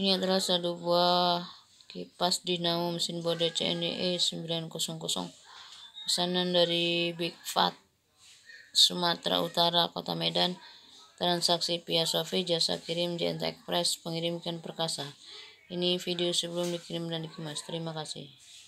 Ini adalah satu buah kipas dinamo mesin Bode CNE 900. Pesanan dari Big Fat, Sumatera Utara, Kota Medan. Transaksi via Sofi, jasa kirim di Entek pengirimkan perkasa. Ini video sebelum dikirim dan dikemas. Terima kasih.